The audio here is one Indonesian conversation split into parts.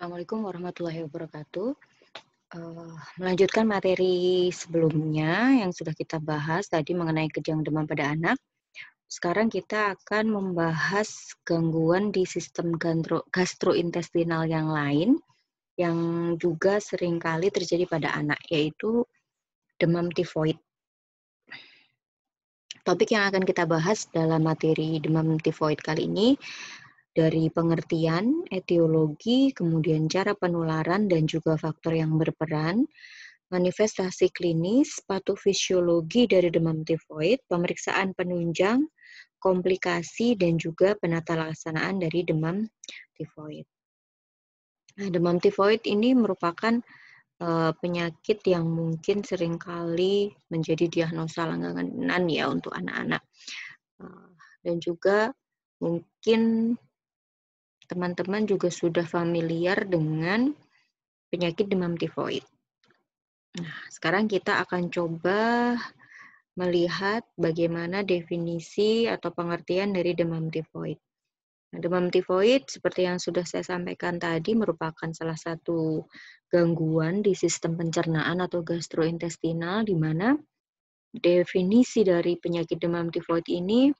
Assalamualaikum warahmatullahi wabarakatuh. Uh, melanjutkan materi sebelumnya yang sudah kita bahas tadi mengenai kejang demam pada anak. Sekarang kita akan membahas gangguan di sistem gastro gastrointestinal yang lain yang juga seringkali terjadi pada anak yaitu demam tifoid. Topik yang akan kita bahas dalam materi demam tifoid kali ini dari pengertian, etiologi, kemudian cara penularan dan juga faktor yang berperan, manifestasi klinis, patofisiologi dari demam tifoid, pemeriksaan penunjang, komplikasi dan juga penata laksanaan dari demam tifoid. Nah, demam tifoid ini merupakan uh, penyakit yang mungkin seringkali menjadi diagnosa langganan ya untuk anak-anak. Uh, dan juga mungkin teman-teman juga sudah familiar dengan penyakit demam tifoid. Nah, sekarang kita akan coba melihat bagaimana definisi atau pengertian dari demam tifoid. Nah, demam tifoid seperti yang sudah saya sampaikan tadi merupakan salah satu gangguan di sistem pencernaan atau gastrointestinal di mana definisi dari penyakit demam tifoid ini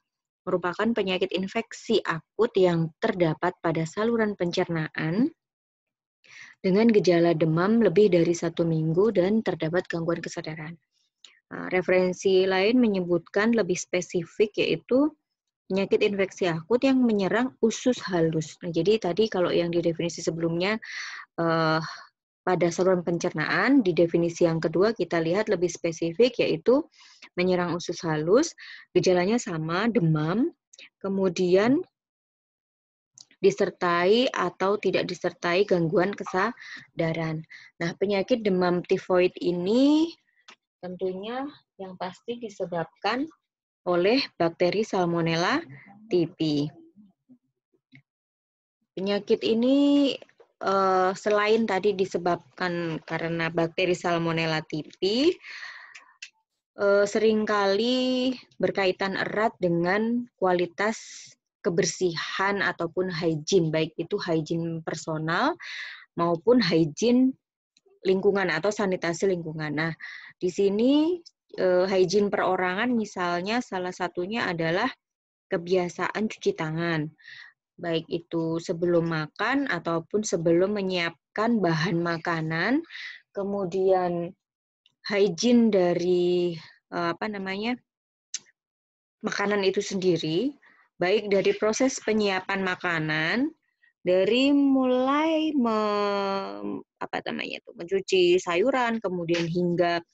merupakan penyakit infeksi akut yang terdapat pada saluran pencernaan dengan gejala demam lebih dari satu minggu dan terdapat gangguan kesadaran. Ah, referensi lain menyebutkan lebih spesifik yaitu penyakit infeksi akut yang menyerang usus halus. Nah, jadi tadi kalau yang di definisi sebelumnya eh, pada saluran pencernaan. Di definisi yang kedua kita lihat lebih spesifik yaitu menyerang usus halus, gejalanya sama demam, kemudian disertai atau tidak disertai gangguan kesadaran. Nah, penyakit demam tifoid ini tentunya yang pasti disebabkan oleh bakteri Salmonella tipi. Penyakit ini uh, selain tadi disebabkan karena bakteri Salmonella tipi, uh, eh, seringkali berkaitan erat dengan kualitas kebersihan ataupun hygiene, baik itu hygiene personal maupun hygiene lingkungan atau sanitasi lingkungan. Nah, di sini e, hygiene perorangan misalnya salah satunya adalah kebiasaan cuci tangan baik itu sebelum makan ataupun sebelum menyiapkan bahan makanan, kemudian hygiene dari eh, apa namanya makanan itu sendiri, baik dari proses penyiapan makanan, dari mulai mem, apa namanya itu mencuci sayuran, kemudian hingga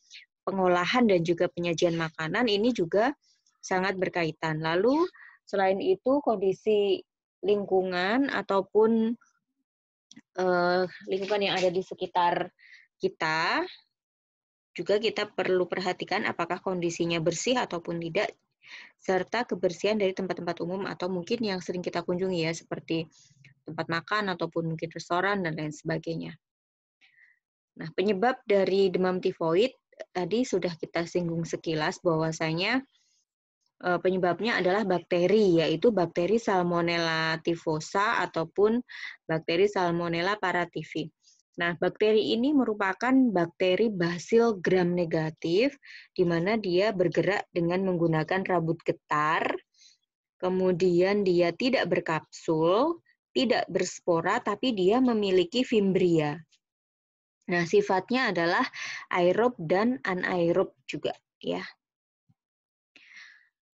pengolahan dan juga penyajian makanan ini juga sangat berkaitan. Lalu selain itu kondisi lingkungan ataupun uh, lingkungan yang ada di sekitar kita juga kita perlu perhatikan apakah kondisinya bersih ataupun tidak serta kebersihan dari tempat-tempat umum atau mungkin yang sering kita kunjungi ya seperti tempat makan ataupun mungkin restoran dan lain sebagainya. Nah, penyebab dari demam tifoid tadi sudah kita singgung sekilas bahwasanya Eh, penyebabnya adalah bakteri, yaitu bakteri Salmonella typhosa ataupun bakteri Salmonella parativi. Nah, bakteri ini merupakan bakteri basil gram negatif, di mana dia bergerak dengan menggunakan rambut getar, kemudian dia tidak berkapsul, tidak berspora, tapi dia memiliki fimbria. Nah, sifatnya adalah aerob dan anaerob juga, ya.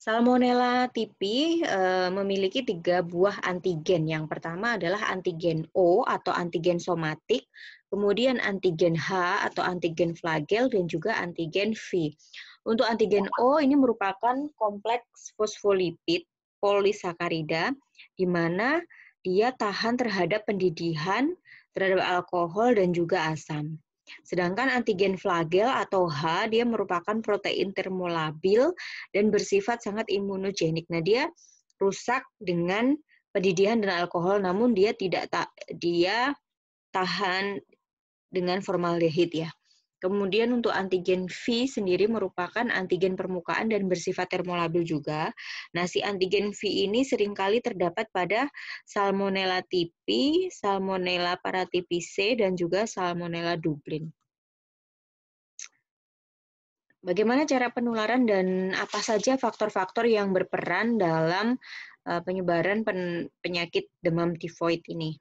Salmonella tipi e, memiliki tiga buah antigen. Yang pertama adalah antigen O atau antigen somatik, kemudian antigen H atau antigen flagel, dan juga antigen V. Untuk antigen O ini merupakan kompleks fosfolipid polisakarida, di mana dia tahan terhadap pendidihan, terhadap alkohol, dan juga asam. Sedangkan antigen flagel atau H dia merupakan protein termolabil dan bersifat sangat imunogenik. Nah, dia rusak dengan pendidihan dan alkohol namun dia tidak ta dia tahan dengan formaldehid ya. Kemudian untuk antigen V sendiri merupakan antigen permukaan dan bersifat termolabil juga. Nah, si antigen V ini seringkali terdapat pada Salmonella tipi, Salmonella paratipice, dan juga Salmonella dublin. Bagaimana cara penularan dan apa saja faktor-faktor yang berperan dalam eh, penyebaran penyakit demam tifoid ini?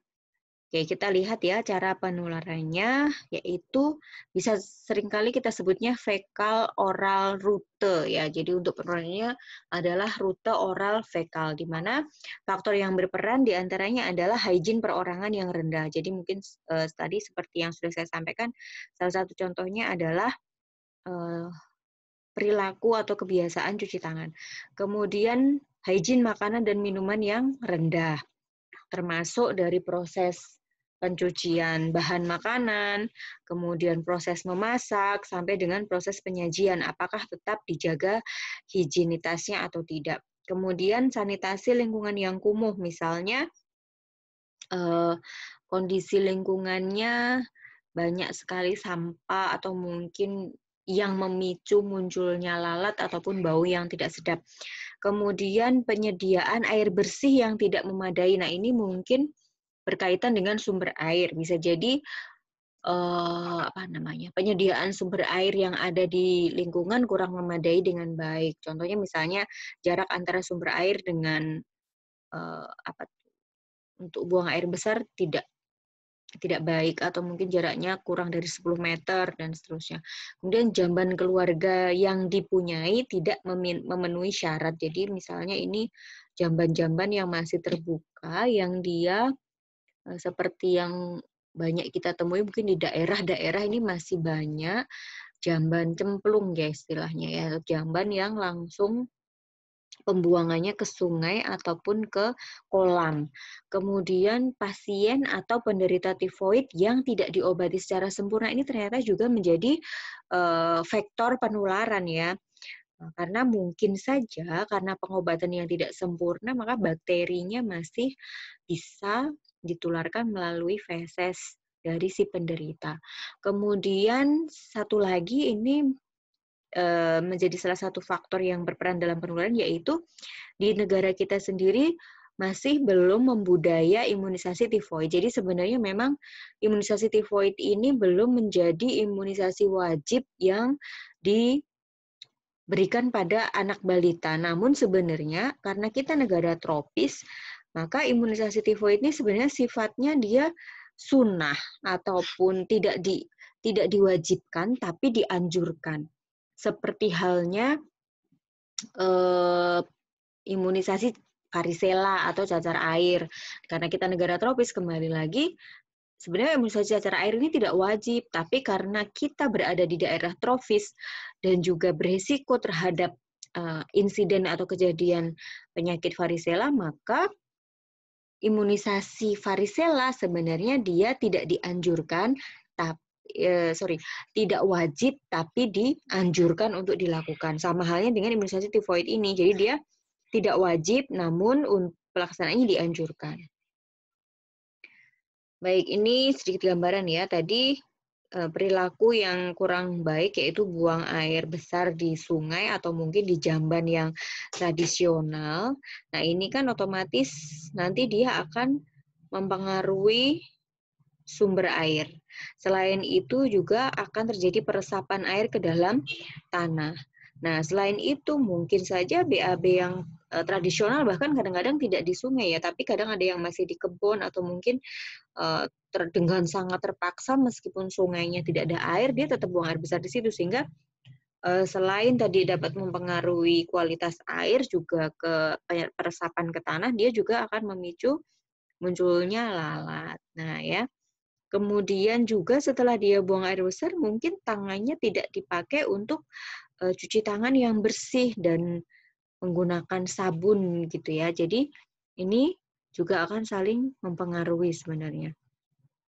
Oke, kita lihat ya cara penularannya, yaitu bisa seringkali kita sebutnya fekal oral rute ya. Jadi untuk penularannya adalah rute oral fekal, di mana faktor yang berperan diantaranya adalah hygiene perorangan yang rendah. Jadi mungkin uh, tadi seperti yang sudah saya sampaikan, salah satu contohnya adalah uh, perilaku atau kebiasaan cuci tangan. Kemudian hygiene makanan dan minuman yang rendah termasuk dari proses pencucian bahan makanan, kemudian proses memasak, sampai dengan proses penyajian, apakah tetap dijaga higienitasnya atau tidak. Kemudian sanitasi lingkungan yang kumuh, misalnya eh, kondisi lingkungannya banyak sekali sampah atau mungkin yang memicu munculnya lalat ataupun bau yang tidak sedap. Kemudian penyediaan air bersih yang tidak memadai. Nah, ini mungkin berkaitan dengan sumber air. Bisa jadi eh, apa namanya penyediaan sumber air yang ada di lingkungan kurang memadai dengan baik. Contohnya misalnya jarak antara sumber air dengan eh, apa untuk buang air besar tidak tidak baik atau mungkin jaraknya kurang dari 10 meter dan seterusnya. Kemudian jamban keluarga yang dipunyai tidak memenuhi syarat. Jadi misalnya ini jamban-jamban yang masih terbuka yang dia seperti yang banyak kita temui mungkin di daerah-daerah ini masih banyak jamban cemplung ya istilahnya ya jamban yang langsung pembuangannya ke sungai ataupun ke kolam. Kemudian pasien atau penderita tifoid yang tidak diobati secara sempurna ini ternyata juga menjadi uh, faktor penularan ya. Karena mungkin saja karena pengobatan yang tidak sempurna maka bakterinya masih bisa ditularkan melalui feses dari si penderita. Kemudian satu lagi ini e, menjadi salah satu faktor yang berperan dalam penularan yaitu di negara kita sendiri masih belum membudaya imunisasi tifoid. Jadi sebenarnya memang imunisasi tifoid ini belum menjadi imunisasi wajib yang di berikan pada anak balita. Namun sebenarnya karena kita negara tropis, maka imunisasi tifoid ini sebenarnya sifatnya dia sunnah ataupun tidak di tidak diwajibkan tapi dianjurkan. Seperti halnya eh, imunisasi varisela atau cacar air. Karena kita negara tropis kembali lagi sebenarnya imunisasi cacar air ini tidak wajib, tapi karena kita berada di daerah tropis dan juga berisiko terhadap uh, insiden atau kejadian penyakit varisela maka imunisasi varicella sebenarnya dia tidak dianjurkan tapi eh, sorry tidak wajib tapi dianjurkan untuk dilakukan sama halnya dengan imunisasi tifoid ini jadi dia tidak wajib namun pelaksanaannya dianjurkan baik ini sedikit gambaran ya tadi Eh, perilaku yang kurang baik yaitu buang air besar di sungai atau mungkin di jamban yang tradisional. Nah, ini kan otomatis nanti dia akan mempengaruhi sumber air. Selain itu juga akan terjadi peresapan air ke dalam tanah. Nah, selain itu mungkin saja BAB yang uh, tradisional bahkan kadang-kadang tidak di sungai ya, tapi kadang ada yang masih di kebun atau mungkin uh, eh, terdengar sangat terpaksa meskipun sungainya tidak ada air, dia tetap buang air besar di situ sehingga eh, selain tadi dapat mempengaruhi kualitas air juga ke peresapan ke tanah, dia juga akan memicu munculnya lalat. Nah, ya. Kemudian juga setelah dia buang air besar, mungkin tangannya tidak dipakai untuk uh, cuci tangan yang bersih dan menggunakan sabun gitu ya. Jadi ini juga akan saling mempengaruhi sebenarnya.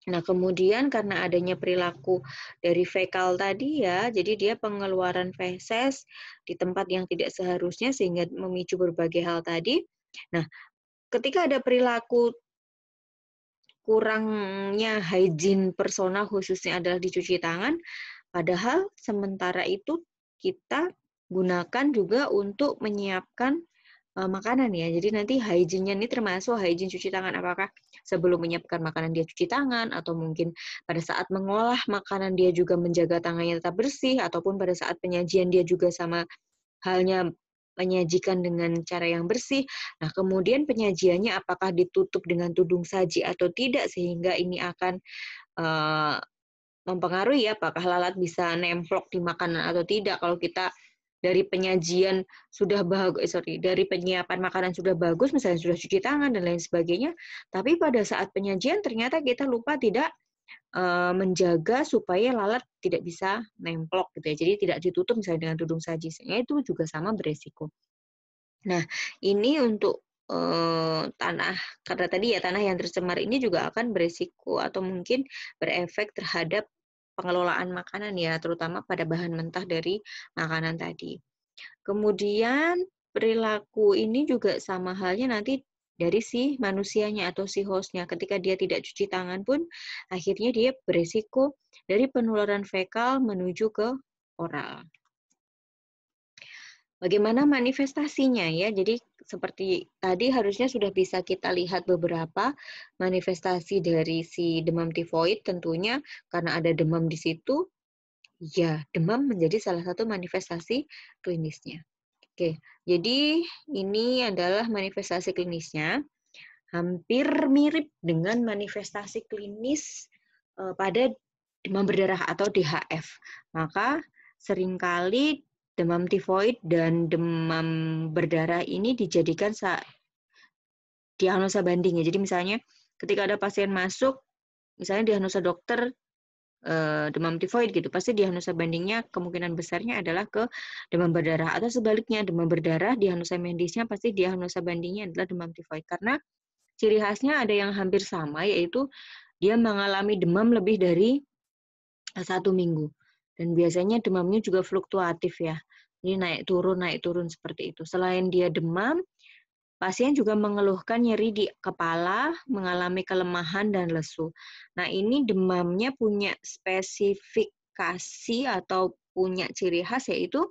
Nah, kemudian karena adanya perilaku dari fekal tadi ya, jadi dia pengeluaran feses di tempat yang tidak seharusnya sehingga memicu berbagai hal tadi. Nah, ketika ada perilaku kurangnya hygiene personal khususnya adalah dicuci tangan, padahal sementara itu kita gunakan juga untuk menyiapkan uh, makanan ya. Jadi nanti hygiene-nya ini termasuk hygiene cuci tangan. Apakah sebelum menyiapkan makanan dia cuci tangan atau mungkin pada saat mengolah makanan dia juga menjaga tangannya tetap bersih ataupun pada saat penyajian dia juga sama halnya menyajikan dengan cara yang bersih. Nah, kemudian penyajiannya apakah ditutup dengan tudung saji atau tidak sehingga ini akan uh, mempengaruhi ya apakah lalat bisa nemplok di makanan atau tidak kalau kita dari penyajian sudah bagus eh, sorry dari penyiapan makanan sudah bagus misalnya sudah cuci tangan dan lain sebagainya tapi pada saat penyajian ternyata kita lupa tidak eh, menjaga supaya lalat tidak bisa nemplok gitu ya jadi tidak ditutup misalnya dengan tudung saji Sehingga itu juga sama beresiko nah ini untuk e, tanah karena tadi ya tanah yang tercemar ini juga akan beresiko atau mungkin berefek terhadap pengelolaan makanan ya, terutama pada bahan mentah dari makanan tadi. Kemudian perilaku ini juga sama halnya nanti dari si manusianya atau si hostnya. Ketika dia tidak cuci tangan pun, akhirnya dia beresiko dari penularan fekal menuju ke oral. Bagaimana manifestasinya ya? Jadi seperti tadi harusnya sudah bisa kita lihat beberapa manifestasi dari si demam tifoid tentunya karena ada demam di situ ya demam menjadi salah satu manifestasi klinisnya. Oke, jadi ini adalah manifestasi klinisnya hampir mirip dengan manifestasi klinis eh, pada demam berdarah atau DHF. Maka seringkali Demam tifoid dan demam berdarah ini dijadikan di diagnosa banding ya. Jadi misalnya ketika ada pasien masuk, misalnya diagnosa dokter eh, demam tifoid gitu, pasti diagnosa bandingnya kemungkinan besarnya adalah ke demam berdarah atau sebaliknya demam berdarah diagnosa medisnya pasti diagnosa bandingnya adalah demam tifoid karena ciri khasnya ada yang hampir sama yaitu dia mengalami demam lebih dari satu minggu. Dan biasanya demamnya juga fluktuatif ya. ini naik turun, naik turun seperti itu. Selain dia demam, pasien juga mengeluhkan nyeri di kepala, mengalami kelemahan dan lesu. Nah, ini demamnya punya spesifikasi atau punya ciri khas yaitu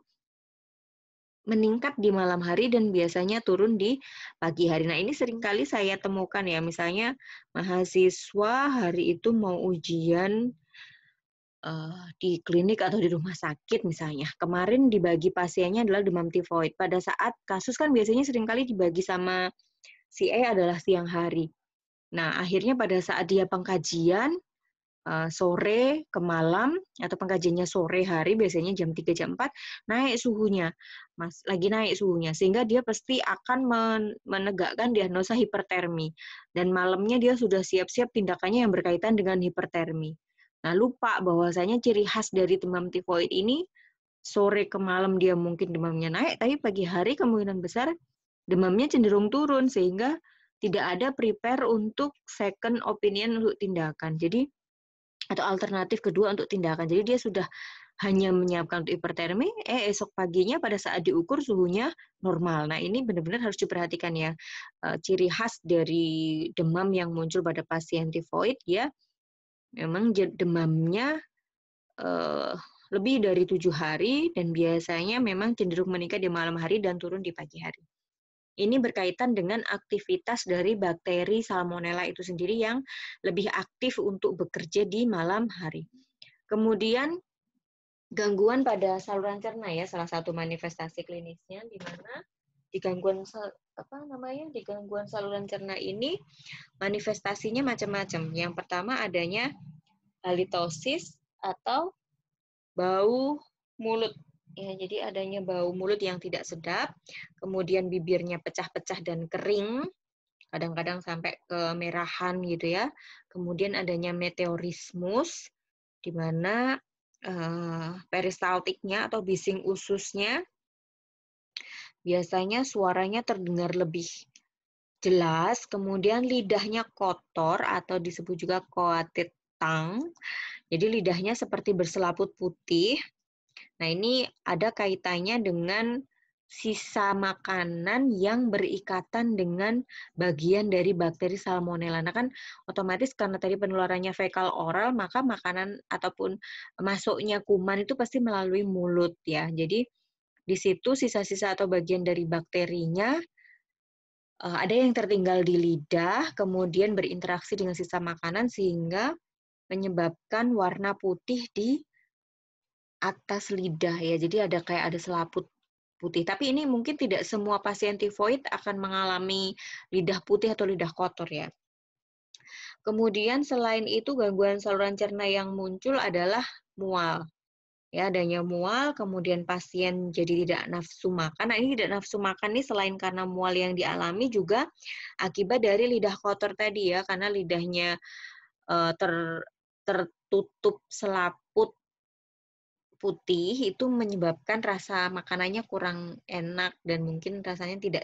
meningkat di malam hari dan biasanya turun di pagi hari. Nah, ini seringkali saya temukan ya, misalnya mahasiswa hari itu mau ujian uh, di klinik atau di rumah sakit misalnya. Kemarin dibagi pasiennya adalah demam tifoid. Pada saat kasus kan biasanya seringkali dibagi sama si E adalah siang hari. Nah, akhirnya pada saat dia pengkajian eh, sore ke malam atau pengkajiannya sore hari biasanya jam 3 jam 4 naik suhunya. Mas lagi naik suhunya sehingga dia pasti akan menegakkan diagnosa hipertermi dan malamnya dia sudah siap-siap tindakannya yang berkaitan dengan hipertermi. Nah, lupa bahwasanya ciri khas dari demam tifoid ini sore ke malam dia mungkin demamnya naik, tapi pagi hari kemungkinan besar demamnya cenderung turun sehingga tidak ada prepare untuk second opinion untuk tindakan. Jadi atau alternatif kedua untuk tindakan. Jadi dia sudah hanya menyiapkan untuk hipertermi, eh esok paginya pada saat diukur suhunya normal. Nah ini benar-benar harus diperhatikan ya. Eh, ciri khas dari demam yang muncul pada pasien tifoid ya memang demamnya uh, lebih dari tujuh hari dan biasanya memang cenderung meningkat di malam hari dan turun di pagi hari. Ini berkaitan dengan aktivitas dari bakteri salmonella itu sendiri yang lebih aktif untuk bekerja di malam hari. Kemudian gangguan pada saluran cerna ya salah satu manifestasi klinisnya di mana di gangguan apa namanya di gangguan saluran cerna ini manifestasinya macam-macam. Yang pertama adanya halitosis atau bau mulut. Ya, jadi adanya bau mulut yang tidak sedap, kemudian bibirnya pecah-pecah dan kering, kadang-kadang sampai kemerahan gitu ya. Kemudian adanya meteorismus di mana uh, peristaltiknya atau bising ususnya biasanya suaranya terdengar lebih jelas, kemudian lidahnya kotor atau disebut juga koatit tang. Jadi lidahnya seperti berselaput putih. Nah, ini ada kaitannya dengan sisa makanan yang berikatan dengan bagian dari bakteri salmonella. Nah kan otomatis karena tadi penularannya fekal oral, maka makanan ataupun masuknya kuman itu pasti melalui mulut ya. Jadi di situ sisa-sisa atau bagian dari bakterinya eh, ada yang tertinggal di lidah, kemudian berinteraksi dengan sisa makanan sehingga menyebabkan warna putih di atas lidah ya. Jadi ada kayak ada selaput putih. Tapi ini mungkin tidak semua pasien tifoid akan mengalami lidah putih atau lidah kotor ya. Kemudian selain itu gangguan saluran cerna yang muncul adalah mual ya adanya mual kemudian pasien jadi tidak nafsu makan nah ini tidak nafsu makan nih selain karena mual yang dialami juga akibat dari lidah kotor tadi ya karena lidahnya uh, ter tertutup selaput putih itu menyebabkan rasa makanannya kurang enak dan mungkin rasanya tidak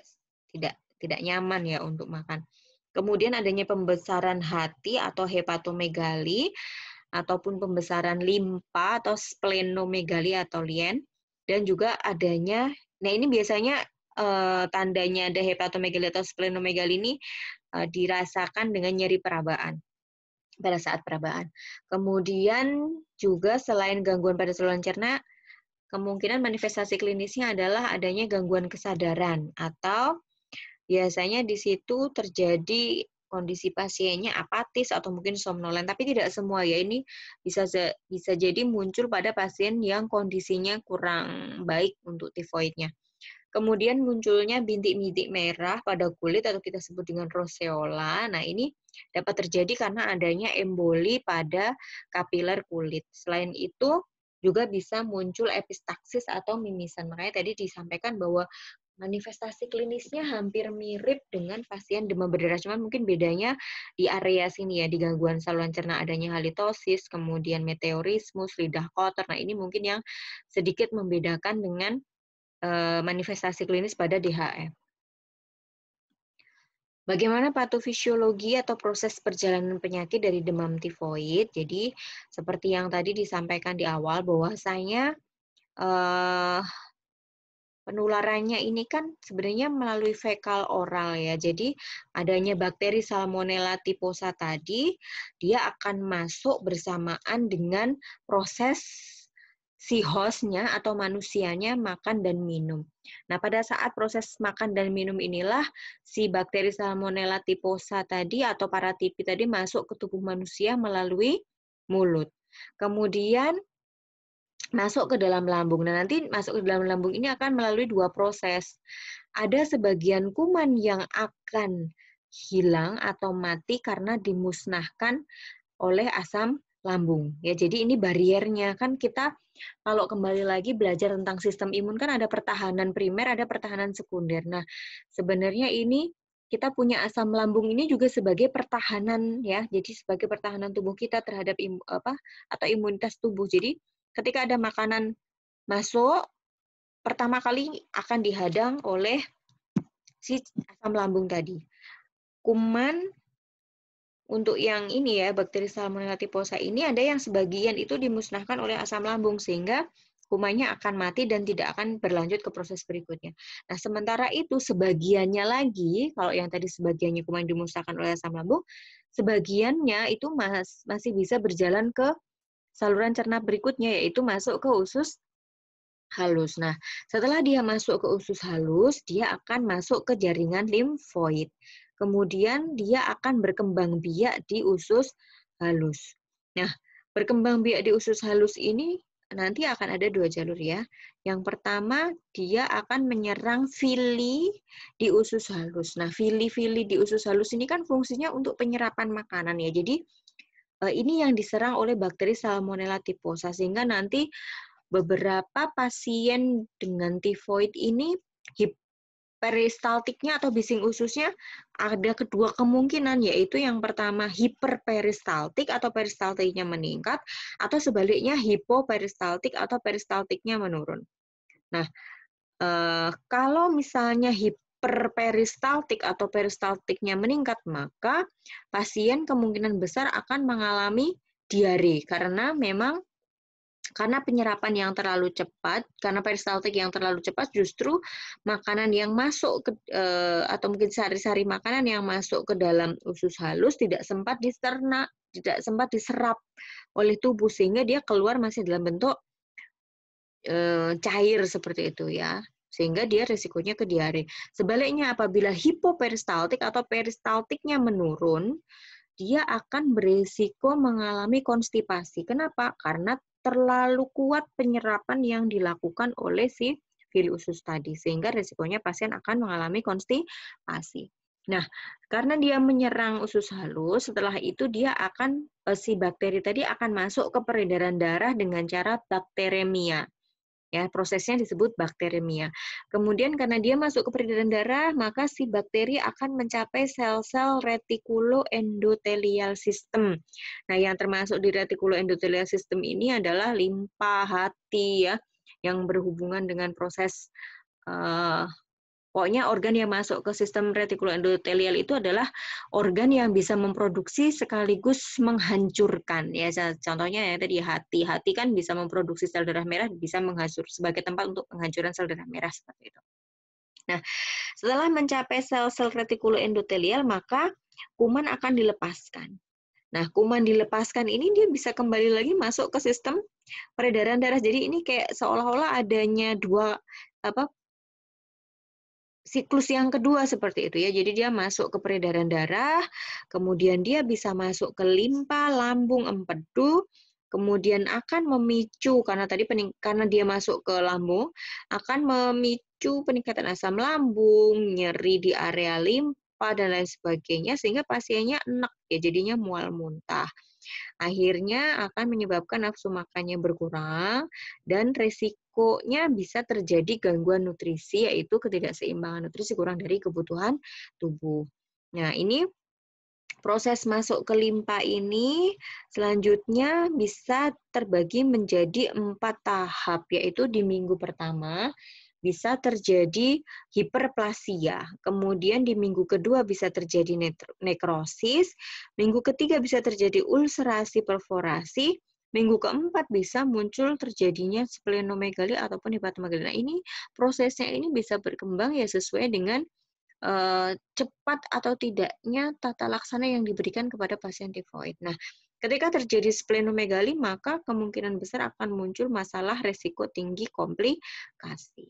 tidak tidak nyaman ya untuk makan kemudian adanya pembesaran hati atau hepatomegali ataupun pembesaran limpa atau splenomegali atau lien dan juga adanya nah ini biasanya eh, tandanya ada hepatomegali atau splenomegali ini eh, dirasakan dengan nyeri perabaan pada saat perabaan. Kemudian juga selain gangguan pada saluran cerna, kemungkinan manifestasi klinisnya adalah adanya gangguan kesadaran atau biasanya di situ terjadi kondisi pasiennya apatis atau mungkin somnolen, tapi tidak semua ya. Ini bisa bisa jadi muncul pada pasien yang kondisinya kurang baik untuk tifoidnya. Kemudian munculnya bintik-bintik merah pada kulit atau kita sebut dengan roseola. Nah, ini dapat terjadi karena adanya emboli pada kapiler kulit. Selain itu, juga bisa muncul epistaksis atau mimisan. Makanya tadi disampaikan bahwa manifestasi klinisnya hampir mirip dengan pasien demam berdarah cuman mungkin bedanya di area sini ya di gangguan saluran cerna adanya halitosis kemudian meteorismus lidah kotor nah ini mungkin yang sedikit membedakan dengan eh, manifestasi klinis pada DHF. E. Bagaimana patofisiologi atau proses perjalanan penyakit dari demam tifoid? Jadi, seperti yang tadi disampaikan di awal, bahwasanya eh, penularannya ini kan sebenarnya melalui fekal oral ya. Jadi adanya bakteri Salmonella typhosa tadi dia akan masuk bersamaan dengan proses si hostnya atau manusianya makan dan minum. Nah, pada saat proses makan dan minum inilah si bakteri Salmonella typhosa tadi atau paratipi tadi masuk ke tubuh manusia melalui mulut. Kemudian masuk ke dalam lambung. Nah, nanti masuk ke dalam lambung ini akan melalui dua proses. Ada sebagian kuman yang akan hilang atau mati karena dimusnahkan oleh asam lambung. Ya, jadi ini bariernya kan kita kalau kembali lagi belajar tentang sistem imun kan ada pertahanan primer, ada pertahanan sekunder. Nah, sebenarnya ini kita punya asam lambung ini juga sebagai pertahanan ya. Jadi sebagai pertahanan tubuh kita terhadap imu, apa atau imunitas tubuh. Jadi ketika ada makanan masuk, pertama kali akan dihadang oleh si asam lambung tadi. Kuman untuk yang ini ya, bakteri Salmonella typhosa ini ada yang sebagian itu dimusnahkan oleh asam lambung sehingga kumannya akan mati dan tidak akan berlanjut ke proses berikutnya. Nah, sementara itu sebagiannya lagi, kalau yang tadi sebagiannya kuman dimusnahkan oleh asam lambung, sebagiannya itu masih bisa berjalan ke saluran cerna berikutnya yaitu masuk ke usus halus. Nah, setelah dia masuk ke usus halus, dia akan masuk ke jaringan limfoid. Kemudian dia akan berkembang biak di usus halus. Nah, berkembang biak di usus halus ini nanti akan ada dua jalur ya. Yang pertama, dia akan menyerang fili di usus halus. Nah, fili-fili di usus halus ini kan fungsinya untuk penyerapan makanan ya. Jadi, Eh, ini yang diserang oleh bakteri Salmonella typhosa sehingga nanti beberapa pasien dengan tifoid ini peristaltiknya atau bising ususnya ada kedua kemungkinan yaitu yang pertama hiperperistaltik atau peristaltiknya meningkat atau sebaliknya hipoperistaltik atau peristaltiknya menurun. Nah, eh, kalau misalnya hip perperistaltik atau peristaltiknya meningkat, maka pasien kemungkinan besar akan mengalami diare karena memang karena penyerapan yang terlalu cepat, karena peristaltik yang terlalu cepat justru makanan yang masuk ke eh, atau mungkin sehari-hari makanan yang masuk ke dalam usus halus tidak sempat dicerna, tidak sempat diserap oleh tubuh sehingga dia keluar masih dalam bentuk eh, cair seperti itu ya sehingga dia resikonya ke diare. Sebaliknya apabila hipoperistaltik atau peristaltiknya menurun, dia akan berisiko mengalami konstipasi. Kenapa? Karena terlalu kuat penyerapan yang dilakukan oleh si fili usus tadi sehingga resikonya pasien akan mengalami konstipasi. Nah, karena dia menyerang usus halus, setelah itu dia akan eh, si bakteri tadi akan masuk ke peredaran darah dengan cara bakteremia ya prosesnya disebut bakteremia. Kemudian karena dia masuk ke peredaran darah, maka si bakteri akan mencapai sel-sel retikulo endotelial system. Nah, yang termasuk di retikulo endotelial system ini adalah limpa hati ya yang berhubungan dengan proses uh, Pokoknya organ yang masuk ke sistem retikuloendotelial itu adalah organ yang bisa memproduksi sekaligus menghancurkan. Ya, contohnya ya tadi hati. Hati kan bisa memproduksi sel darah merah, bisa menghancur sebagai tempat untuk penghancuran sel darah merah seperti itu. Nah, setelah mencapai sel-sel retikuloendotelial, maka kuman akan dilepaskan. Nah, kuman dilepaskan ini dia bisa kembali lagi masuk ke sistem peredaran darah. Jadi ini kayak seolah-olah adanya dua apa siklus yang kedua seperti itu ya. Jadi dia masuk ke peredaran darah, kemudian dia bisa masuk ke limpa, lambung, empedu, kemudian akan memicu karena tadi pening, karena dia masuk ke lambung akan memicu peningkatan asam lambung, nyeri di area limpa dan lain sebagainya sehingga pasiennya enak ya jadinya mual muntah. Akhirnya akan menyebabkan nafsu makannya berkurang dan resiko resikonya bisa terjadi gangguan nutrisi yaitu ketidakseimbangan nutrisi kurang dari kebutuhan tubuh. Nah, ini proses masuk ke limpa ini selanjutnya bisa terbagi menjadi empat tahap yaitu di minggu pertama bisa terjadi hiperplasia, kemudian di minggu kedua bisa terjadi nekrosis, minggu ketiga bisa terjadi ulcerasi perforasi, Minggu keempat bisa muncul terjadinya splenomegali ataupun hepatomegali. Nah, ini prosesnya ini bisa berkembang ya sesuai dengan uh, cepat atau tidaknya tata laksana yang diberikan kepada pasien tifoid. Nah, ketika terjadi splenomegali maka kemungkinan besar akan muncul masalah resiko tinggi komplikasi.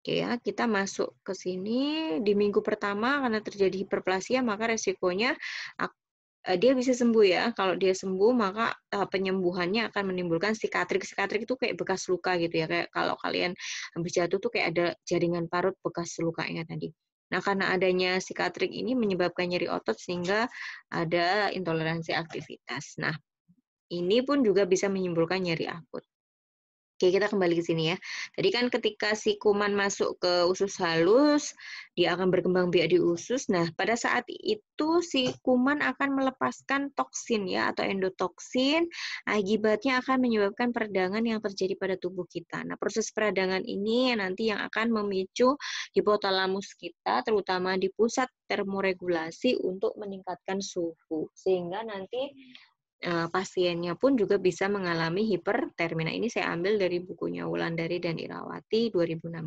Oke ya, kita masuk ke sini di minggu pertama karena terjadi hiperplasia maka resikonya Eh, dia bisa sembuh ya. Kalau dia sembuh maka eh, penyembuhannya akan menimbulkan sikatrik. Sikatrik itu kayak bekas luka gitu ya. Kayak kalau kalian habis jatuh tuh kayak ada jaringan parut bekas luka ingat tadi. Nah, karena adanya sikatrik ini menyebabkan nyeri otot sehingga ada intoleransi aktivitas. Nah, ini pun juga bisa menimbulkan nyeri akut. Oke, kita kembali ke sini ya. Tadi kan ketika si kuman masuk ke usus halus, dia akan berkembang biak di usus. Nah, pada saat itu si kuman akan melepaskan toksin ya atau endotoksin, akibatnya akan menyebabkan peradangan yang terjadi pada tubuh kita. Nah, proses peradangan ini nanti yang akan memicu hipotalamus kita terutama di pusat termoregulasi untuk meningkatkan suhu. Sehingga nanti Eh, pasiennya pun juga bisa mengalami hipertermina. Ini saya ambil dari bukunya Wulandari dan Irawati 2016.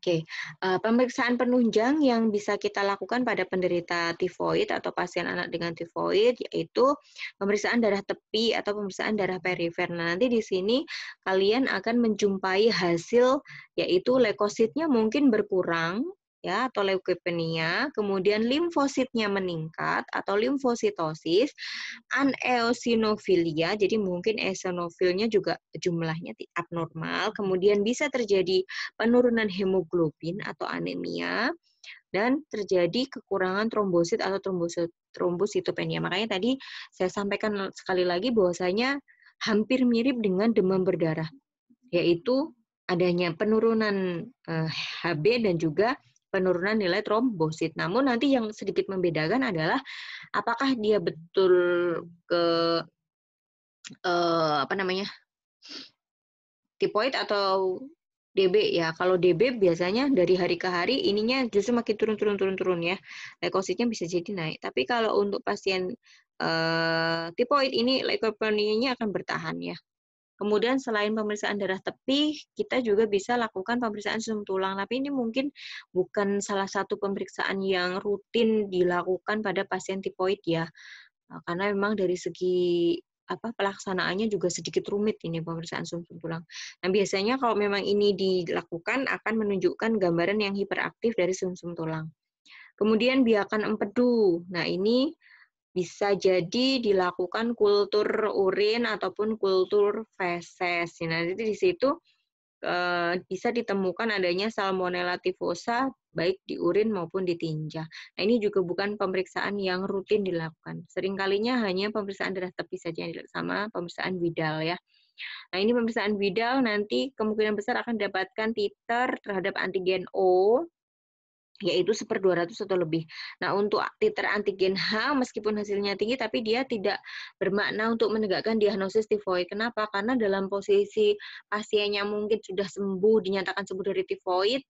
Oke, okay. Eh, pemeriksaan penunjang yang bisa kita lakukan pada penderita tifoid atau pasien anak dengan tifoid yaitu pemeriksaan darah tepi atau pemeriksaan darah perifer. Nah, nanti di sini kalian akan menjumpai hasil yaitu leukositnya mungkin berkurang ya atau leukopenia, kemudian limfositnya meningkat atau limfositosis, aneosinofilia, jadi mungkin eosinofilnya juga jumlahnya abnormal, kemudian bisa terjadi penurunan hemoglobin atau anemia dan terjadi kekurangan trombosit atau trombositopenia. Makanya tadi saya sampaikan sekali lagi bahwasanya hampir mirip dengan demam berdarah, yaitu adanya penurunan HB eh, dan juga penurunan nilai trombosit. Namun nanti yang sedikit membedakan adalah apakah dia betul ke eh, apa namanya tipoid atau DB ya. Kalau DB biasanya dari hari ke hari ininya justru makin turun turun turun turun ya. Leukositnya bisa jadi naik. Tapi kalau untuk pasien eh, tipoid ini leukopenianya akan bertahan ya. Kemudian selain pemeriksaan darah tepi, kita juga bisa lakukan pemeriksaan sum tulang. Tapi ini mungkin bukan salah satu pemeriksaan yang rutin dilakukan pada pasien tipoid ya. Eh, karena memang dari segi apa pelaksanaannya juga sedikit rumit ini pemeriksaan sum tulang. Nah, biasanya kalau memang ini dilakukan akan menunjukkan gambaran yang hiperaktif dari sum sum tulang. Kemudian biakan empedu. Nah, ini bisa jadi dilakukan kultur urin ataupun kultur feses. Nah, jadi di situ eh, bisa ditemukan adanya salmonella typhosa baik di urin maupun di tinja. Nah, ini juga bukan pemeriksaan yang rutin dilakukan. Seringkalinya hanya pemeriksaan darah tepi saja yang dilakukan sama pemeriksaan bidal ya. Nah, ini pemeriksaan bidal nanti kemungkinan besar akan dapatkan titer terhadap antigen O yaitu seper 200 atau lebih. Nah, untuk titer antigen H meskipun hasilnya tinggi tapi dia tidak bermakna untuk menegakkan diagnosis tifoid. Kenapa? Karena dalam posisi pasiennya mungkin sudah sembuh dinyatakan sembuh dari tifoid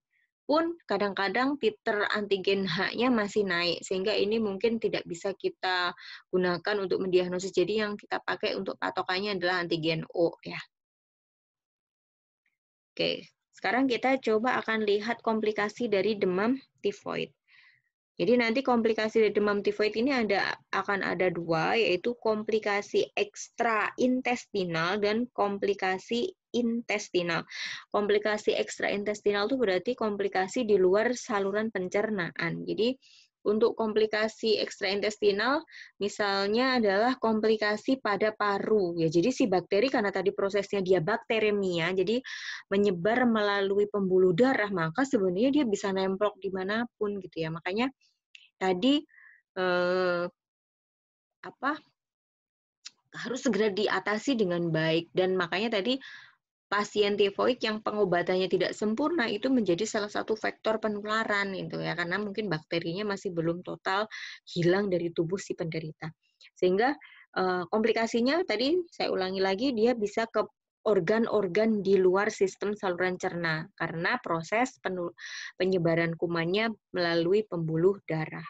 pun kadang-kadang titer antigen H-nya masih naik sehingga ini mungkin tidak bisa kita gunakan untuk mendiagnosis. Jadi yang kita pakai untuk patokannya adalah antigen O ya. Oke, sekarang kita coba akan lihat komplikasi dari demam tifoid. Jadi nanti komplikasi dari demam tifoid ini ada akan ada dua, yaitu komplikasi ekstra intestinal dan komplikasi intestinal. Komplikasi ekstra intestinal itu berarti komplikasi di luar saluran pencernaan. Jadi untuk komplikasi ekstraintestinal misalnya adalah komplikasi pada paru ya. Jadi si bakteri karena tadi prosesnya dia bakteremia, jadi menyebar melalui pembuluh darah, maka sebenarnya dia bisa nempel nemplok dimanapun gitu ya. Makanya tadi eh, apa harus segera diatasi dengan baik dan makanya tadi pasien tifoid yang pengobatannya tidak sempurna itu menjadi salah satu faktor penularan itu ya karena mungkin bakterinya masih belum total hilang dari tubuh si penderita. Sehingga eh, komplikasinya tadi saya ulangi lagi dia bisa ke organ-organ di luar sistem saluran cerna karena proses penyebaran kumannya melalui pembuluh darah.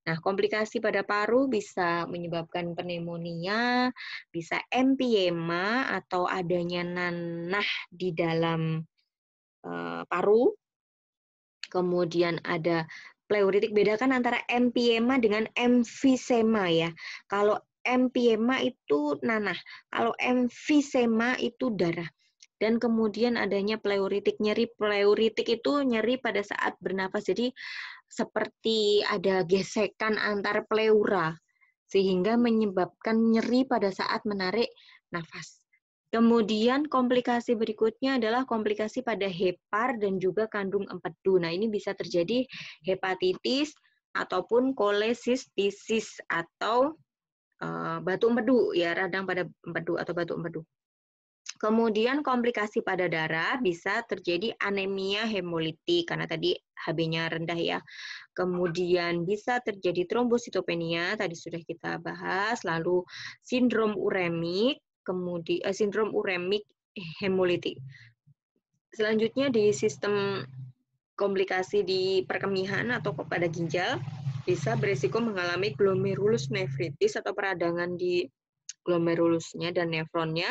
Nah, komplikasi pada paru bisa menyebabkan pneumonia, bisa empiema atau adanya nanah di dalam uh, paru. Kemudian ada pleuritik. Bedakan antara empiema dengan emfisema ya. Kalau empiema itu nanah, kalau emfisema itu darah dan kemudian adanya pleuritik nyeri pleuritik itu nyeri pada saat bernapas jadi seperti ada gesekan antar pleura sehingga menyebabkan nyeri pada saat menarik nafas. Kemudian komplikasi berikutnya adalah komplikasi pada hepar dan juga kandung empedu. Nah, ini bisa terjadi hepatitis ataupun kolesistisis atau uh, batu empedu ya, radang pada empedu atau batu empedu. Kemudian komplikasi pada darah bisa terjadi anemia hemolitik karena tadi HB-nya rendah ya. Kemudian bisa terjadi trombositopenia tadi sudah kita bahas, lalu sindrom uremik, kemudian eh, sindrom uremik hemolitik. Selanjutnya di sistem komplikasi di perkemihan atau kepada ginjal bisa berisiko mengalami glomerulus nefritis atau peradangan di glomerulusnya dan nefronnya,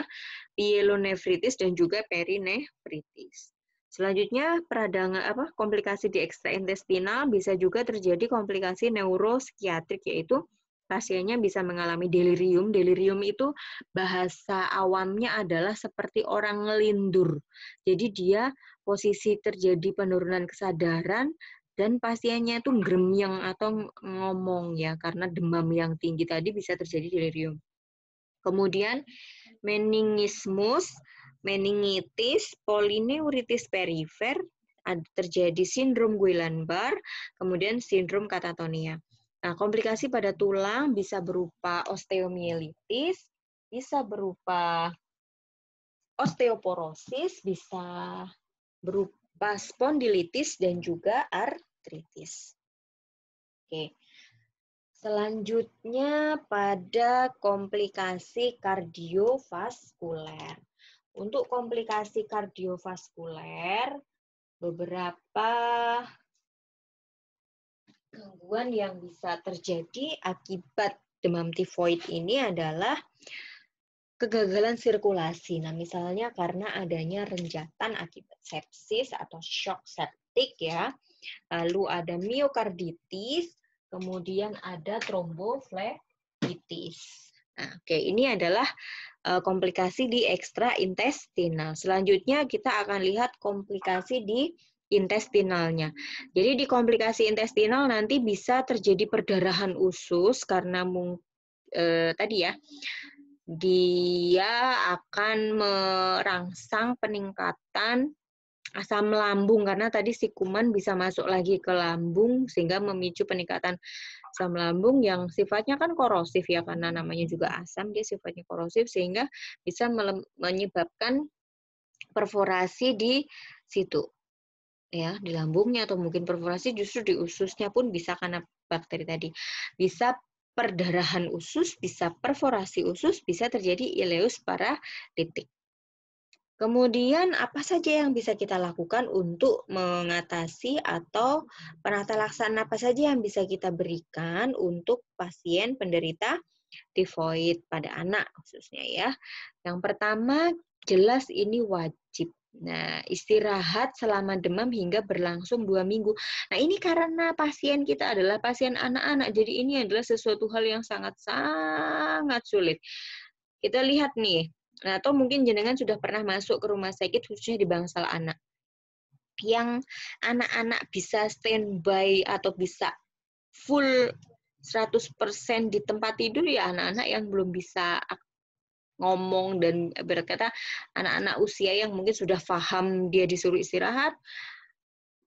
pielonefritis dan juga perinefritis. Selanjutnya peradangan apa komplikasi di ekstraintestinal bisa juga terjadi komplikasi neuropsikiatrik yaitu pasiennya bisa mengalami delirium. Delirium itu bahasa awamnya adalah seperti orang ngelindur. Jadi dia posisi terjadi penurunan kesadaran dan pasiennya itu gremyang atau ngomong ya karena demam yang tinggi tadi bisa terjadi delirium. Kemudian meningismus, meningitis, polineuritis perifer, terjadi sindrom guillain barré kemudian sindrom katatonia. Nah, komplikasi pada tulang bisa berupa osteomielitis, bisa berupa osteoporosis, bisa berupa spondilitis dan juga artritis. Oke. Selanjutnya pada komplikasi kardiovaskuler. Untuk komplikasi kardiovaskuler, beberapa gangguan yang bisa terjadi akibat demam tifoid ini adalah kegagalan sirkulasi. Nah, misalnya karena adanya renjatan akibat sepsis atau shock septik ya. Lalu ada miokarditis, kemudian ada tromboflebitis. Nah, oke, ini adalah eh, komplikasi di ekstraintestinal. Selanjutnya kita akan lihat komplikasi di intestinalnya. Jadi di komplikasi intestinal nanti bisa terjadi perdarahan usus karena mung, eh, tadi ya dia akan merangsang peningkatan asam lambung karena tadi si kuman bisa masuk lagi ke lambung sehingga memicu peningkatan asam lambung yang sifatnya kan korosif ya karena namanya juga asam dia sifatnya korosif sehingga bisa menyebabkan perforasi di situ ya di lambungnya atau mungkin perforasi justru di ususnya pun bisa karena bakteri tadi bisa perdarahan usus bisa perforasi usus bisa terjadi ileus paralitik Kemudian apa saja yang bisa kita lakukan untuk mengatasi atau penata laksana apa saja yang bisa kita berikan untuk pasien penderita tifoid pada anak khususnya ya. Yang pertama jelas ini wajib. Nah, istirahat selama demam hingga berlangsung dua minggu. Nah, ini karena pasien kita adalah pasien anak-anak, jadi ini adalah sesuatu hal yang sangat-sangat sulit. Kita lihat nih, Nah, atau mungkin jenengan sudah pernah masuk ke rumah sakit khususnya di bangsal anak. Yang anak-anak bisa standby atau bisa full 100% di tempat tidur ya anak-anak yang belum bisa ngomong dan berkata anak-anak usia yang mungkin sudah paham dia disuruh istirahat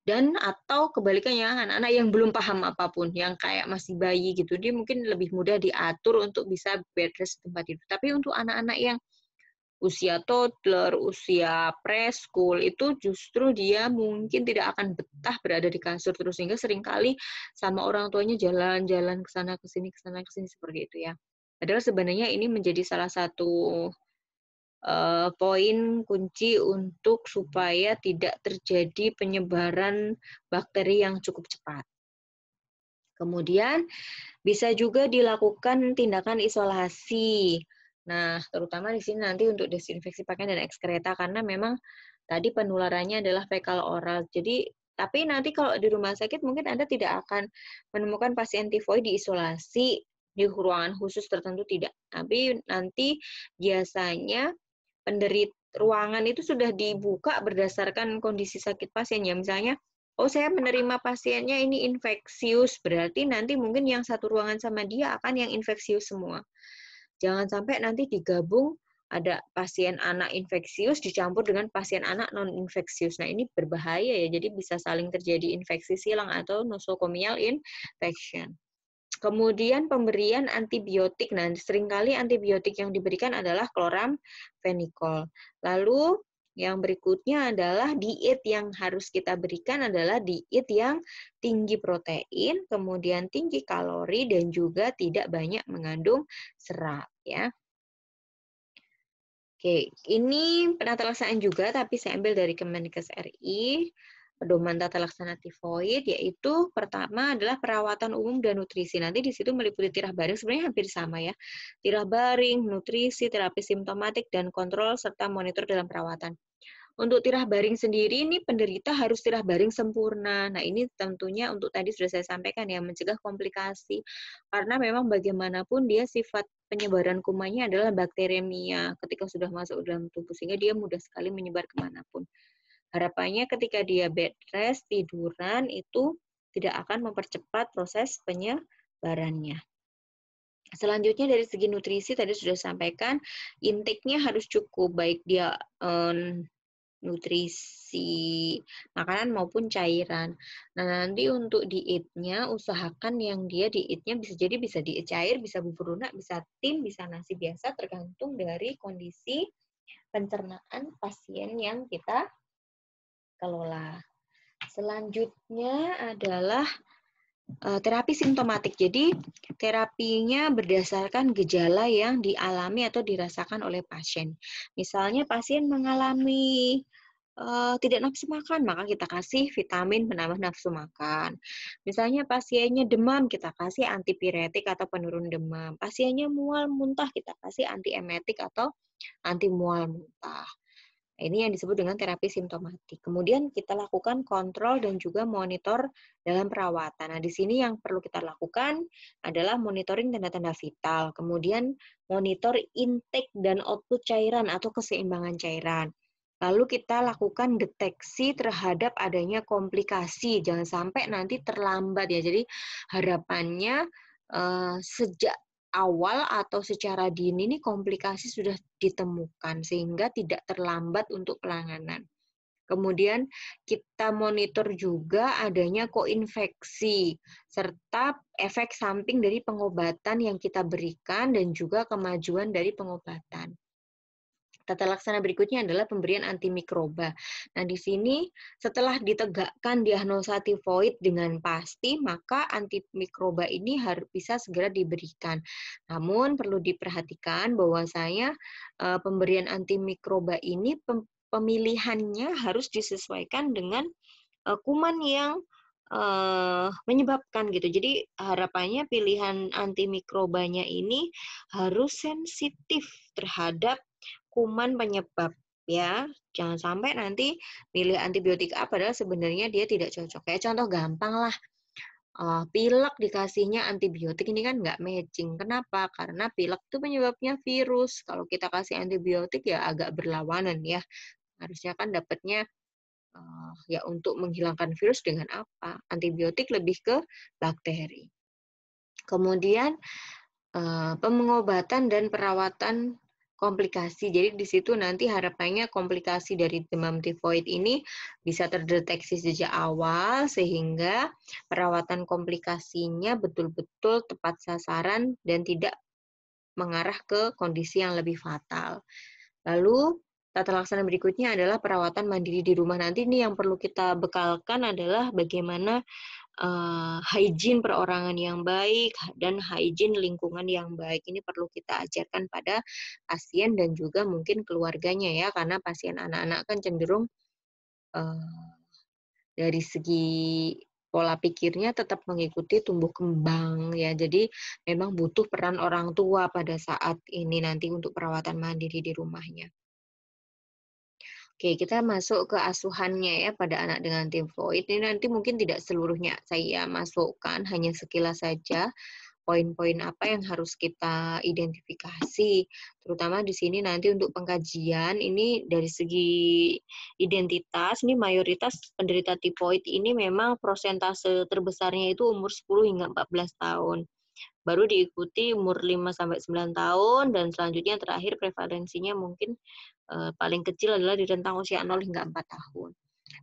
dan atau kebalikannya anak-anak yang belum paham apapun yang kayak masih bayi gitu dia mungkin lebih mudah diatur untuk bisa bed rest tempat tidur tapi untuk anak-anak yang usia toddler, usia preschool itu justru dia mungkin tidak akan betah berada di kasur terus sehingga seringkali sama orang tuanya jalan-jalan ke sana ke sini ke sana ke sini seperti itu ya. Padahal sebenarnya ini menjadi salah satu uh, poin kunci untuk supaya tidak terjadi penyebaran bakteri yang cukup cepat. Kemudian bisa juga dilakukan tindakan isolasi. Nah, terutama di sini nanti untuk desinfeksi pakaian dan ekskreta karena memang tadi penularannya adalah fekal oral. Jadi tapi nanti kalau di rumah sakit mungkin Anda tidak akan menemukan pasien tifoid diisolasi di ruangan khusus tertentu tidak. Tapi nanti biasanya penderita ruangan itu sudah dibuka berdasarkan kondisi sakit pasien ya. Misalnya oh saya menerima pasiennya ini infeksius, berarti nanti mungkin yang satu ruangan sama dia akan yang infeksius semua. Jangan sampai nanti digabung ada pasien anak infeksius dicampur dengan pasien anak non-infeksius. Nah, ini berbahaya ya. Jadi bisa saling terjadi infeksi silang atau nosokomial infection. Kemudian pemberian antibiotik. Nah, seringkali antibiotik yang diberikan adalah kloramphenicol Lalu yang berikutnya adalah diet yang harus kita berikan adalah diet yang tinggi protein, kemudian tinggi kalori dan juga tidak banyak mengandung serat ya. Oke, ini penata laksanaan juga tapi saya ambil dari Kemenkes RI pedoman tata laksana tifoid yaitu pertama adalah perawatan umum dan nutrisi. Nanti di situ meliputi tirah baring sebenarnya hampir sama ya. Tirah baring, nutrisi, terapi simptomatik dan kontrol serta monitor dalam perawatan. Untuk tirah baring sendiri ini penderita harus tirah baring sempurna. Nah, ini tentunya untuk tadi sudah saya sampaikan ya mencegah komplikasi. Karena memang bagaimanapun dia sifat penyebaran kumannya adalah bakteremia ketika sudah masuk dalam tubuh sehingga dia mudah sekali menyebar kemanapun. Harapannya ketika dia bed rest, tiduran, itu tidak akan mempercepat proses penyebarannya. Selanjutnya dari segi nutrisi tadi sudah sampaikan intake-nya harus cukup baik dia um, nutrisi makanan maupun cairan. Nah nanti untuk dietnya usahakan yang dia dietnya bisa jadi bisa diet cair, bisa bubur lunak, bisa tim, bisa nasi biasa tergantung dari kondisi pencernaan pasien yang kita kelola. Selanjutnya adalah eh, terapi simptomatik. Jadi, terapinya berdasarkan gejala yang dialami atau dirasakan oleh pasien. Misalnya pasien mengalami uh, tidak nafsu makan, maka kita kasih vitamin penambah nafsu makan. Misalnya pasiennya demam, kita kasih antipiretik atau penurun demam. Pasiennya mual muntah, kita kasih antiemetik atau anti mual muntah ini yang disebut dengan terapi simptomatik. Kemudian kita lakukan kontrol dan juga monitor dalam perawatan. Nah, di sini yang perlu kita lakukan adalah monitoring tanda-tanda vital, kemudian monitor intake dan output cairan atau keseimbangan cairan. Lalu kita lakukan deteksi terhadap adanya komplikasi, jangan sampai nanti terlambat ya. Jadi harapannya eh, sejak awal atau secara dini ini komplikasi sudah ditemukan sehingga tidak terlambat untuk pelanganan. Kemudian kita monitor juga adanya koinfeksi serta efek samping dari pengobatan yang kita berikan dan juga kemajuan dari pengobatan. Tata laksana berikutnya adalah pemberian antimikroba. Nah, di sini setelah ditegakkan diagnosa tifoid dengan pasti, maka antimikroba ini harus bisa segera diberikan. Namun perlu diperhatikan bahwasanya eh, pemberian antimikroba ini pemilihannya harus disesuaikan dengan eh, kuman yang eh, menyebabkan gitu. Jadi harapannya pilihan antimikrobanya ini harus sensitif terhadap kuman penyebab ya. Jangan sampai nanti milih antibiotik A padahal sebenarnya dia tidak cocok. Kayak contoh gampang lah. Uh, pilek dikasihnya antibiotik ini kan nggak matching. Kenapa? Karena pilek itu penyebabnya virus. Kalau kita kasih antibiotik ya agak berlawanan ya. Harusnya kan dapatnya uh, ya untuk menghilangkan virus dengan apa? Antibiotik lebih ke bakteri. Kemudian uh, pengobatan dan perawatan komplikasi. Jadi di situ nanti harapannya komplikasi dari demam tifoid ini bisa terdeteksi sejak awal sehingga perawatan komplikasinya betul-betul tepat sasaran dan tidak mengarah ke kondisi yang lebih fatal. Lalu tata laksana berikutnya adalah perawatan mandiri di rumah. Nanti ini yang perlu kita bekalkan adalah bagaimana uh, hygiene perorangan yang baik dan hygiene lingkungan yang baik. Ini perlu kita ajarkan pada pasien dan juga mungkin keluarganya ya, karena pasien anak-anak kan cenderung uh, dari segi pola pikirnya tetap mengikuti tumbuh kembang ya. Jadi memang butuh peran orang tua pada saat ini nanti untuk perawatan mandiri di rumahnya. Oke, kita masuk ke asuhannya ya pada anak dengan timfoid. Ini nanti mungkin tidak seluruhnya saya masukkan, hanya sekilas saja poin-poin apa yang harus kita identifikasi. Terutama di sini nanti untuk pengkajian ini dari segi identitas, ini mayoritas penderita tipoid ini memang prosentase terbesarnya itu umur 10 hingga 14 tahun baru diikuti umur 5 sampai 9 tahun dan selanjutnya terakhir prevalensinya mungkin uh, paling kecil adalah di rentang usia 0 hingga 4 tahun.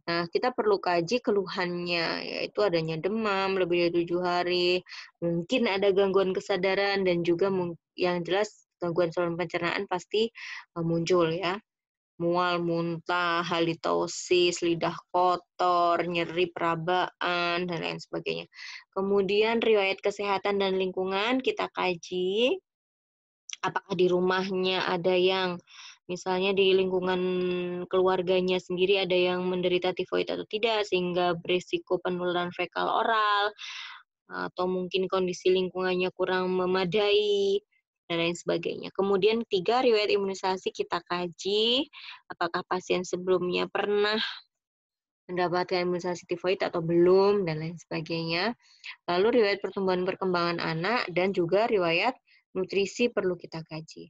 Nah, kita perlu kaji keluhannya, yaitu adanya demam lebih dari tujuh hari, mungkin ada gangguan kesadaran, dan juga yang jelas gangguan saluran pencernaan pasti eh, muncul ya mual muntah, halitosis, lidah kotor, nyeri perabaan, dan lain sebagainya. Kemudian riwayat kesehatan dan lingkungan kita kaji. Apakah di rumahnya ada yang misalnya di lingkungan keluarganya sendiri ada yang menderita tifoid atau tidak sehingga berisiko penularan fekal oral atau mungkin kondisi lingkungannya kurang memadai dan lain sebagainya. Kemudian tiga riwayat imunisasi kita kaji apakah pasien sebelumnya pernah mendapatkan imunisasi tifoid atau belum dan lain sebagainya. Lalu riwayat pertumbuhan perkembangan anak dan juga riwayat nutrisi perlu kita kaji.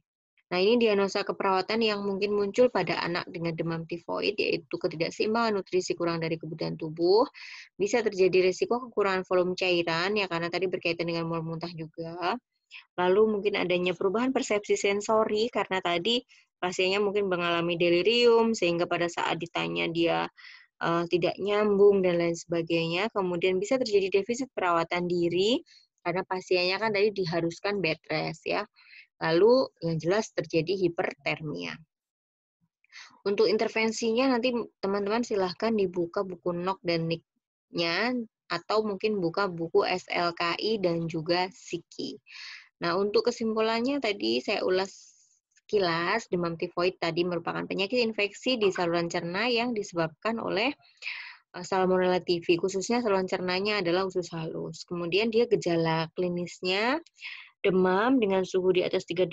Nah, ini diagnosa keperawatan yang mungkin muncul pada anak dengan demam tifoid, yaitu ketidakseimbangan nutrisi kurang dari kebutuhan tubuh. Bisa terjadi risiko kekurangan volume cairan, ya karena tadi berkaitan dengan mual muntah juga. Lalu mungkin adanya perubahan persepsi sensori karena tadi pasiennya mungkin mengalami delirium sehingga pada saat ditanya dia uh, tidak nyambung dan lain sebagainya. Kemudian bisa terjadi defisit perawatan diri karena pasiennya kan tadi diharuskan bed rest ya. Lalu yang jelas terjadi hipertermia. Untuk intervensinya nanti teman-teman silahkan dibuka buku NOK dan nik atau mungkin buka buku SLKI dan juga SIKI. Nah, untuk kesimpulannya tadi saya ulas sekilas, demam tifoid tadi merupakan penyakit infeksi di saluran cerna yang disebabkan oleh eh, Salmonella TV, khususnya saluran cernanya adalah usus halus. Kemudian dia gejala klinisnya demam dengan suhu di atas 38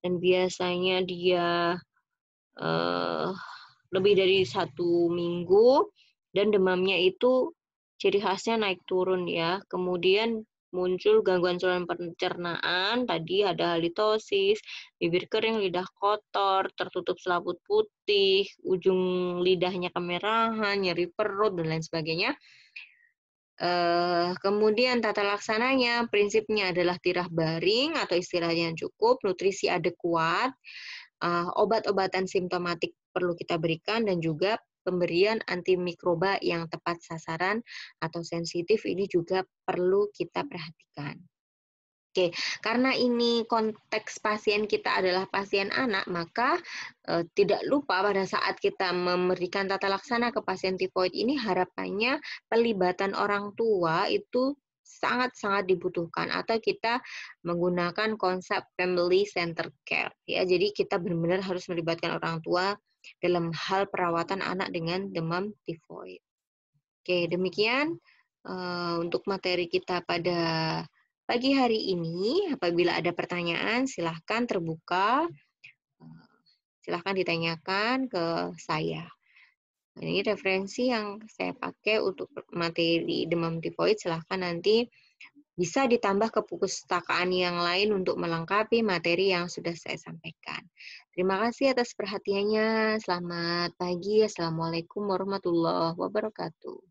dan biasanya dia uh, lebih dari satu minggu dan demamnya itu ciri khasnya naik turun ya. Kemudian muncul gangguan saluran pencernaan, tadi ada halitosis, bibir kering, lidah kotor, tertutup selaput putih, ujung lidahnya kemerahan, nyeri perut, dan lain sebagainya. Eh, kemudian tata laksananya, prinsipnya adalah tirah baring atau istirahat yang cukup, nutrisi adekuat, uh, obat-obatan simptomatik perlu kita berikan, dan juga pemberian antimikroba yang tepat sasaran atau sensitif ini juga perlu kita perhatikan. Oke, karena ini konteks pasien kita adalah pasien anak, maka e, tidak lupa pada saat kita memberikan tata laksana ke pasien tifoid ini harapannya pelibatan orang tua itu sangat-sangat dibutuhkan atau kita menggunakan konsep family center care ya jadi kita benar-benar harus melibatkan orang tua dalam hal perawatan anak dengan demam tifoid. Oke, demikian uh, untuk materi kita pada pagi hari ini. Apabila ada pertanyaan, silahkan terbuka. Eh, silahkan ditanyakan ke saya. Ini referensi yang saya pakai untuk materi demam tifoid. Silahkan nanti bisa ditambah ke pustakaan yang lain untuk melengkapi materi yang sudah saya sampaikan. Terima kasih atas perhatiannya. Selamat pagi. Assalamualaikum warahmatullahi wabarakatuh.